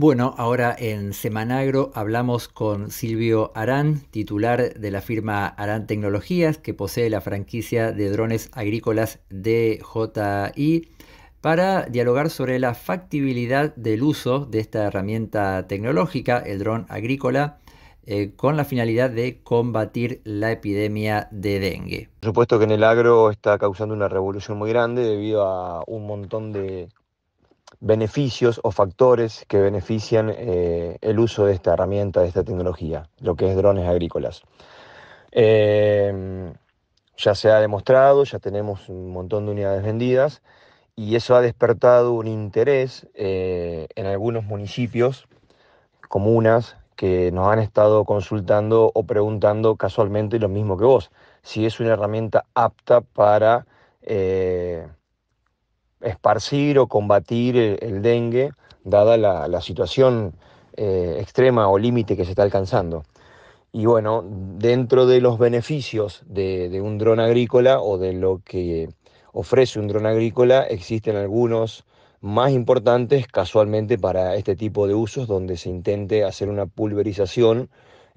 Bueno, ahora en Semanagro hablamos con Silvio Arán, titular de la firma Arán Tecnologías, que posee la franquicia de drones agrícolas DJI, para dialogar sobre la factibilidad del uso de esta herramienta tecnológica, el dron agrícola, eh, con la finalidad de combatir la epidemia de dengue. Por supuesto que en el agro está causando una revolución muy grande debido a un montón de beneficios o factores que benefician eh, el uso de esta herramienta, de esta tecnología, lo que es drones agrícolas. Em, ya se ha demostrado, ya tenemos un montón de unidades vendidas y eso ha despertado un interés eh, en algunos municipios, comunas, que nos han estado consultando o preguntando casualmente lo mismo que vos, si es una herramienta apta para eh, esparcir o combatir el, dengue, dada la, situación eh, extrema o límite que se está alcanzando. Y bueno, dentro de los beneficios de, un dron agrícola o de lo que ofrece un dron agrícola, existen algunos más importantes casualmente para este tipo de usos donde se intente hacer una pulverización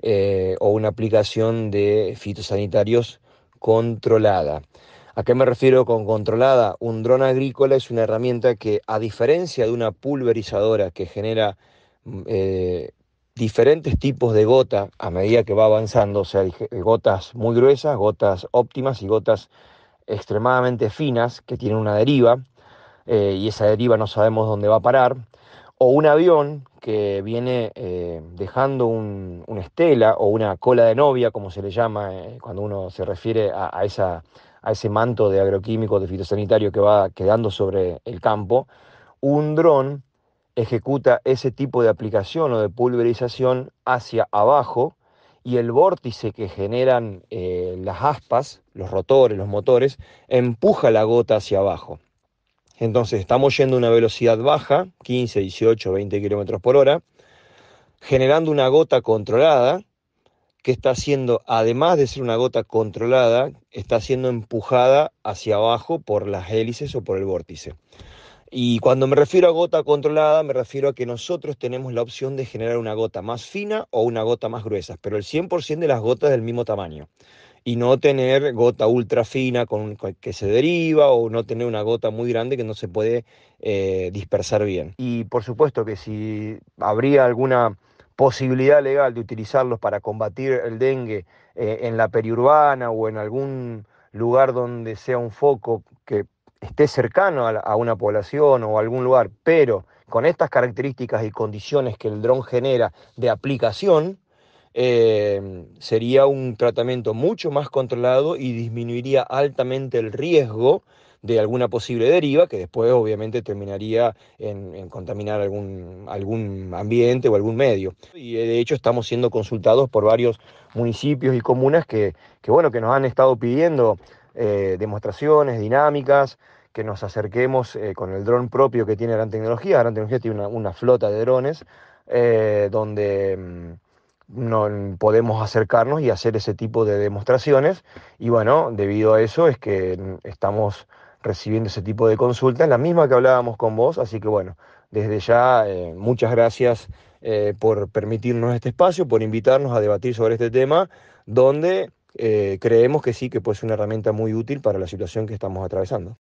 eh, o una aplicación de fitosanitarios controlada. ¿A qué me refiero con controlada? Un dron agrícola es una herramienta que, a diferencia de una pulverizadora que genera mm, eh, diferentes tipos de gota a medida que va avanzando, o sea, gotas muy gruesas, gotas óptimas y gotas extremadamente finas que tienen una deriva, eh, y esa deriva no sabemos dónde va a parar, o un avión que viene eh, dejando una estela o una cola de novia, como se le llama eh, cuando uno se refiere a, ese manto de agroquímico, de fitosanitario que va quedando sobre el campo, un dron ejecuta ese tipo de aplicación o de pulverización hacia abajo y el vórtice que generan eh, las aspas, los rotores, los motores, empuja la gota hacia abajo. Entonces estamos yendo a una velocidad baja, 15, 18, 20 kilómetros por hora, generando una gota controlada que está siendo, además de ser una gota controlada, está siendo empujada hacia abajo por las hélices o por el vórtice. Y cuando me refiero a gota controlada, me refiero a que nosotros tenemos la opción de generar una gota más fina o una gota más gruesa, pero el 100% de las gotas del mismo tamaño y no tener gota ultra fina con, que se deriva o no tener una gota muy grande que no se puede eh, dispersar bien. Y por supuesto que si habría alguna posibilidad legal de utilizarlos para combatir el dengue eh, en la periurbana o en algún lugar donde sea un foco que esté cercano a, una población o algún lugar, pero con estas características y condiciones que el dron genera de aplicación, Em, sería un tratamiento mucho más controlado y disminuiría altamente el riesgo de alguna posible deriva que después obviamente terminaría en, contaminar algún, algún ambiente o algún medio. Y eh, de hecho estamos siendo consultados por varios municipios y comunas que, bueno, que nos han estado pidiendo eh, demostraciones, dinámicas, que nos acerquemos eh, con el dron propio que tiene Gran Tecnología. Gran Tecnología tiene una, flota de drones donde mm, no podemos acercarnos y hacer ese tipo de demostraciones. Y bueno, debido a eso es que mm, estamos recibiendo ese tipo de consultas, la misma que hablábamos con vos, así que bueno, desde ya eh, muchas gracias eh, por permitirnos este espacio, por invitarnos a debatir sobre este tema, donde eh, creemos que sí que puede ser una herramienta muy útil para la situación que estamos atravesando.